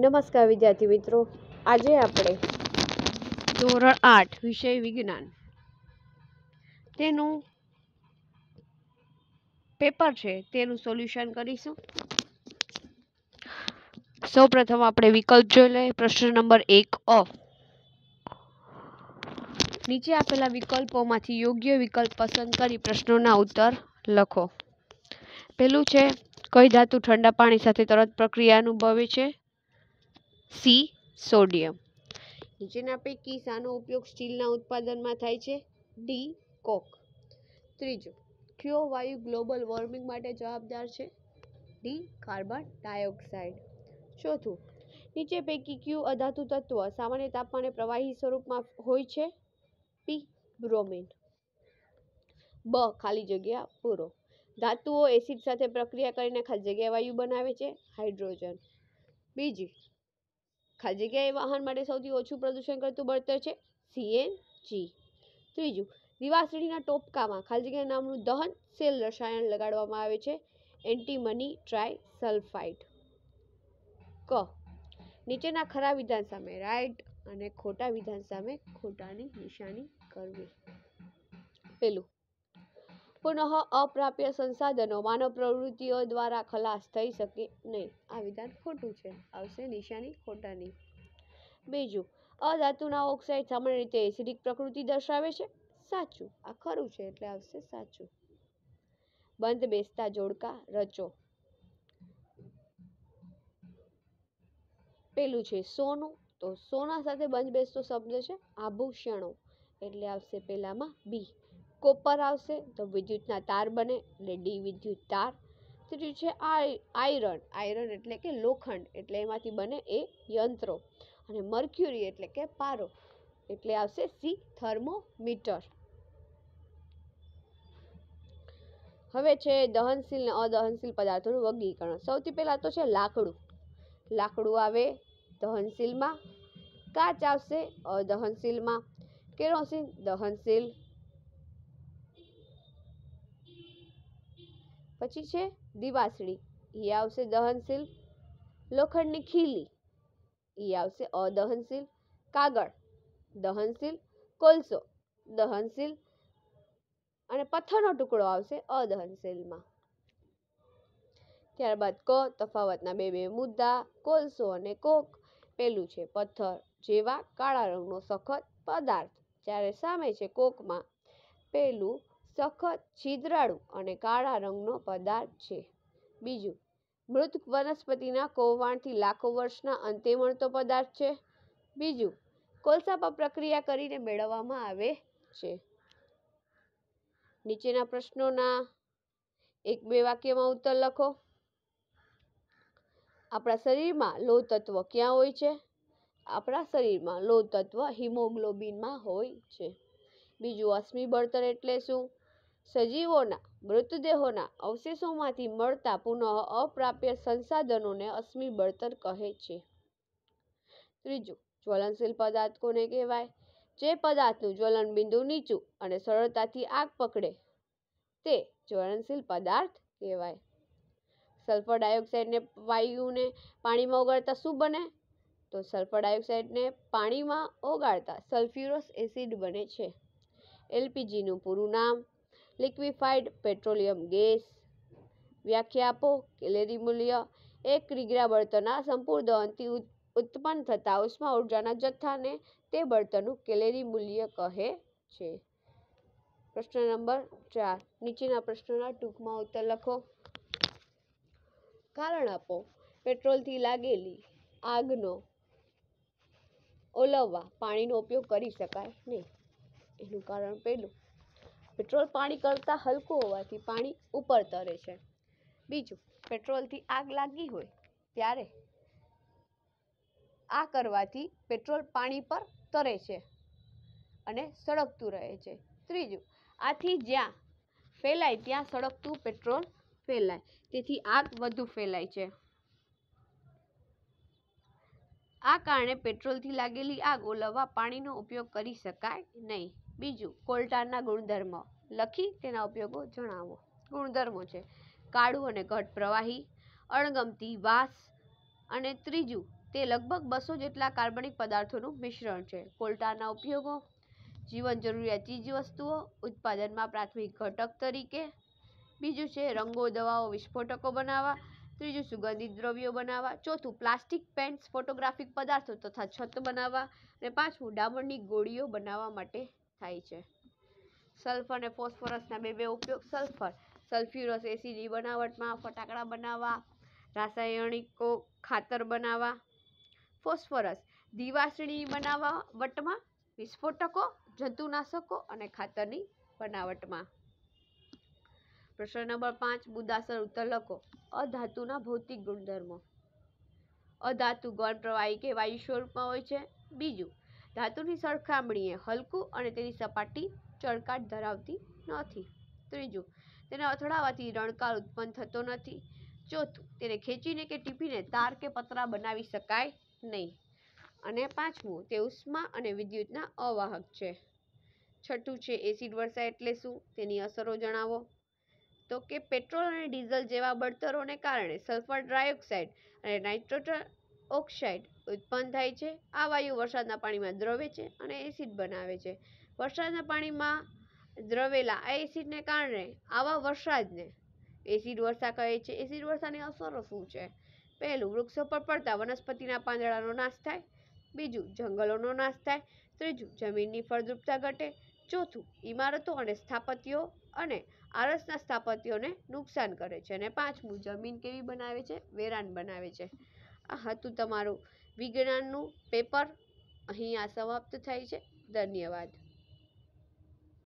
નમસ્કાર વિદ્યાર્થી મિત્રો આજે આપણે ધોરણ આઠ વિષય વિજ્ઞાન તેનું પેપર છે તેનું સોલ્યુશન કરીશું સૌપ્રથમ આપણે વિકલ્પ જોઈ લઈએ પ્રશ્ન નંબર એક અ નીચે આપેલા વિકલ્પોમાંથી યોગ્ય વિકલ્પ પસંદ કરી પ્રશ્નોના ઉત્તર લખો પહેલું છે કઈ ધાતુ ઠંડા પાણી સાથે તરત પ્રક્રિયા અનુભવે છે સી સોડિયમ નીચેના પૈકી શાનો ઉપયોગ સ્ટીલના ઉત્પાદનમાં થાય છે ડી કોક ત્રીજું ક્યો વાયુ ગ્લોબલ વોર્મિંગ માટે જવાબદાર છે ડી કાર્બન ડાયોક્સાઇડ ચોથું નીચે પૈકી ક્યુ અધાતુ તત્વ સામાન્ય તાપમાને પ્રવાહી સ્વરૂપમાં હોય છે પી બ્રોમિન બ ખાલી જગ્યા પૂરો ધાતુઓ એસિડ સાથે પ્રક્રિયા કરીને ખાલી જગ્યા વાયુ બનાવે છે હાઇડ્રોજન બીજી ખાલી જગ્યાએ વાહન માટે સૌથી ઓછું પ્રદૂષણ કરતું બળતણ છે સીએનજી ત્રીજું દિવાસળીના ટોપકામાં ખાલી જગ્યાએ નામનું દહન સેલ રસાયણ લગાડવામાં આવે છે એન્ટીમની ટ્રાય સલ્ફાઇડ ક નીચેના ખરા વિધાન સામે રાઈટ અને ખોટા વિધાન સામે ખોટાની નિશાની કરવી પેલું પુનઃ અપ્રાપ્ય સંસાધનો માનવ પ્રવૃત્તિઓ દ્વારા ખલાસ થઈ શકે નહીં આ વિધાન ખોટું છે આવશે નિશાની ખોટાની બીજું અધાતુના ઓક્સાઇડ સામાન્ય રીતે એસિડિક પ્રકૃતિ દર્શાવે છે સાચું આ ખરું છે એટલે આવશે સાચું બંધ બેસતા જોડકા રચો પેલું છે સોનું તો સોના સાથે બંધ બેસતો શબ્દ છે આભૂષણો એટલે આવશે પહેલામાં બી કોપર આવશે તો વિદ્યુતના તાર બને એટલે ડી વિદ્યુત તાર ત્રીજું છે આયરન આયરન એટલે કે લોખંડ એટલે એમાંથી બને એ યંત્રો અને મર્ક્યુરી એટલે કે પારો એટલે આવશે સી થર્મોમીટર હવે છે દહનશીલ ને અદહનશીલ પદાર્થોનું વર્ગીકરણ સૌથી પહેલાં તો છે લાકડું લાકડું આવે દહનશીલમાં કાચ આવશે અદહનશીલમાં કેરોસીન દહનશીલ પછી છે દિવાસળી એ આવશે દહનશીલ લોખંડની ખીલી એ આવશે અદહનશીલ કાગળ દહનશીલ કોલસો દહનશીલ અને પથ્થરનો ટુકડો આવશે અદહનશીલમાં ત્યારબાદ ક તફાવતના બે બે મુદ્દા કોલસો અને કોક પેલું છે પથ્થર જેવા કાળા રંગનો સખત પદાર્થ જ્યારે સામે છે કોકમાં પેલું સખત છિદ્રાળુ અને કાળા રંગનો પદાર્થ છે બીજું મૃત વનસ્પતિના કૌવાણથી લાખો વર્ષના અંતે મળતો પદાર્થ છે બીજું કોલસા પર પ્રક્રિયા કરીને મેળવવામાં આવે છે નીચેના પ્રશ્નોના એક બે વાક્યમાં ઉત્તર લખો આપણા શરીરમાં લોહ તત્વ ક્યાં હોય છે આપણા શરીરમાં લોહ તત્વ હિમોગ્લોબિનમાં હોય છે બીજું અશ્મિ બળતર એટલે શું સજીવોના મૃતદેહોના અવશેષોમાંથી મળતા પુનઃ અપ્રાપ્ય સંસાધનોને અશ્મિ બળતર કહે છે ત્રીજું જ્વલનશીલ પદાર્થ કોને કહેવાય જે પદાર્થનું જ્વલનબિંદુ નીચું અને સરળતાથી આગ પકડે તે જ્વલનશીલ પદાર્થ કહેવાય સલ્ફર ડાયોક્સાઇડને વાયુને પાણીમાં ઓગાળતા શું બને તો સલ્ફર ડાયોક્સાઇડને પાણીમાં ઓગાળતા સલ્ફ્યુરોસ એસિડ બને છે એલપીજીનું પૂરું નામ લિક્વિફાઈડ પેટ્રોલિયમ ગેસ વ્યાખ્યા આપો કેલેરી મૂલ્ય એક કિગ્રા બળતણના સંપૂર્ણ દહનથી ઉત્પન્ન થતા ઉષ્મા ઉર્જાના જથ્થાને તે બળતણનું કેલેરી મૂલ્ય કહે છે પ્રશ્ન નંબર ચાર નીચેના પ્રશ્નોના ટૂંકમાં ઉત્તર લખો કારણ આપો પેટ્રોલથી લાગેલી આગનો ઓલવવા પાણીનો ઉપયોગ કરી શકાય નહીં એનું કારણ પહેલું પેટ્રોલ પાણી કરતાં હલકું હોવાથી પાણી ઉપર તરે છે બીજું પેટ્રોલથી આગ લાગી હોય ત્યારે આ કરવાથી પેટ્રોલ પાણી પર તરે છે અને સળગતું રહે છે ત્રીજું આથી જ્યાં ફેલાય ત્યાં સળગતું પેટ્રોલ ફેલાય તેથી આગ વધુ ફેલાય છે આ કારણે પેટ્રોલથી લાગેલી આગ ઓલવવા પાણીનો ઉપયોગ કરી શકાય નહીં બીજું કોલ્ટાના ગુણધર્મો લખી તેના ઉપયોગો જણાવો ગુણધર્મો છે કાળું અને ઘટ પ્રવાહી અણગમતી વાસ અને ત્રીજું તે લગભગ બસો જેટલા કાર્બનિક પદાર્થોનું મિશ્રણ છે કોલ્ટાના ઉપયોગો જીવન જરૂરિયાત ચીજવસ્તુઓ ઉત્પાદનમાં પ્રાથમિક ઘટક તરીકે બીજું છે રંગો દવાઓ વિસ્ફોટકો બનાવવા ત્રીજું સુગંધિત દ્રવ્યો બનાવવા ચોથું પ્લાસ્ટિક પેન્ટ્સ ફોટોગ્રાફિક પદાર્થો તથા છત બનાવવા અને પાંચમું ડામરની ગોળીઓ બનાવવા માટે થાય છે સલ્ફર અને ફોસ્ફરસના બે બે ઉપયોગ સલ્ફર સલ્ફ્યુરસ એસિડની બનાવટમાં ફટાકડા બનાવવા રાસાયણિકો ખાતર બનાવવા ફોસ્ફરસ દિવાસળી બનાવવા વટમાં વિસ્ફોટકો જંતુનાશકો અને ખાતરની બનાવટમાં પ્રશ્ન નંબર પાંચ બુદાસર ઉત્તર અધાતુના ભૌતિક ગુણધર્મો અધાતુ ગૌણ પ્રવાહી કે વાયુ સ્વરૂપમાં હોય છે બીજું ધાતુની સરખામણીએ હલકું અને તેની સપાટી ચળકાટ ધરાવતી નથી ત્રીજું તેને અથડાવાથી રણકાર ઉત્પન્ન થતો નથી ચોથું તેને ખેંચીને કે ટીપીને તાર કે પતરા બનાવી શકાય નહીં અને પાંચમું તે ઉષ્મા અને વિદ્યુતના અવાહક છે છઠ્ઠું છે એસિડ વર્ષા એટલે શું તેની અસરો જણાવો તો કે પેટ્રોલ અને ડીઝલ જેવા બળતરોને કારણે સલ્ફર ડાયોક્સાઇડ અને નાઇટ્રોજન ઓક્સાઇડ ઉત્પન્ન થાય છે આ વાયુ વરસાદના પાણીમાં દ્રવે છે અને એસિડ બનાવે છે વરસાદના પાણીમાં દ્રવેલા આ એસિડને કારણે આવા વરસાદને એસિડ વર્ષા કહે છે એસિડ વર્ષાની અસરો શું છે પહેલું વૃક્ષો પર પડતા વનસ્પતિના પાંદડાનો નાશ થાય બીજું જંગલોનો નાશ થાય ત્રીજું જમીનની ફળદ્રુપતા ઘટે ચોથું ઇમારતો અને સ્થાપત્યો અને આરસના સ્થાપત્યોને નુકસાન કરે છે અને પાંચમું જમીન કેવી બનાવે છે વેરાન બનાવે છે આ હતું તમારું વિજ્ઞાનનું પેપર અહીં આ સમાપ્ત થાય છે ધન્યવાદ